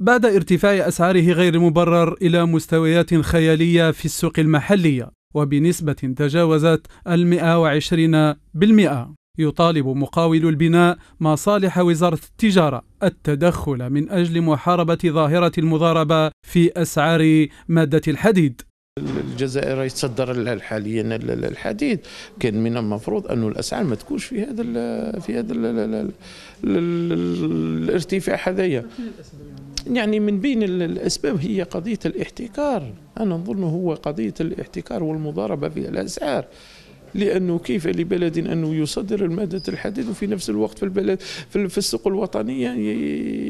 بعد ارتفاع أسعاره غير المبرر إلى مستويات خيالية في السوق المحلية وبنسبة تجاوزت المئة وعشرين بالمئة يطالب مقاول البناء مصالح وزارة التجارة التدخل من أجل محاربة ظاهرة المضاربة في أسعار مادة الحديد الجزائر يتصدر حاليا الحديد كان من المفروض انه الاسعار ما تكونش في هذا في هذا الارتفاع هذايا يعني من بين الأسباب هي قضية الاحتكار أنا أظن هو قضية الاحتكار والمضاربة في الأسعار لأنه كيف لبلد أنه يصدر المادة الحديد وفي نفس الوقت في البلد في السوق الوطنية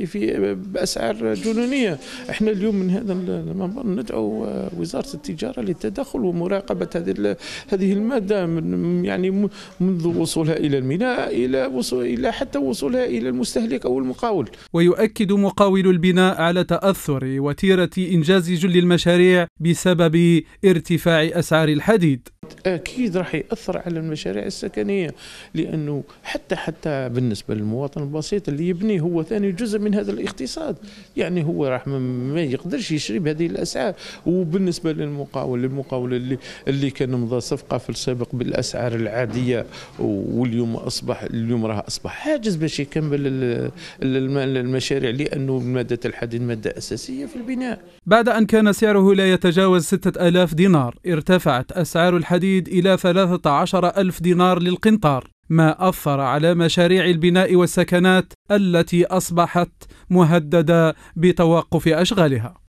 في بأسعار جنونية احنا اليوم من هذا المنبر ندعو آه، وزارة التجارة للتدخل ومراقبة هذه هذه المادة من يعني منذ وصولها إلى الميناء إلى وصول إلى حتى وصولها إلى المستهلك أو المقاول ويؤكد مقاول البناء على تأثر وتيرة إنجاز جل المشاريع بسبب ارتفاع أسعار الحديد أكيد راح تاثر على المشاريع السكنيه لانه حتى حتى بالنسبه للمواطن البسيط اللي يبني هو ثاني جزء من هذا الاقتصاد يعني هو راح ما يقدرش يشري بهذه الاسعار وبالنسبه للمقاول المقاول اللي اللي كان مضى صفقه في السابق بالاسعار العاديه واليوم اصبح اليوم راه اصبح حاجز باش يكمل المشاريع لانه ماده الحديد ماده اساسيه في البناء بعد ان كان سعره لا يتجاوز 6000 دينار ارتفعت اسعار الحديد الى 3 عشر ألف دينار للقنطار ما أثر على مشاريع البناء والسكنات التي أصبحت مهددة بتوقف أشغالها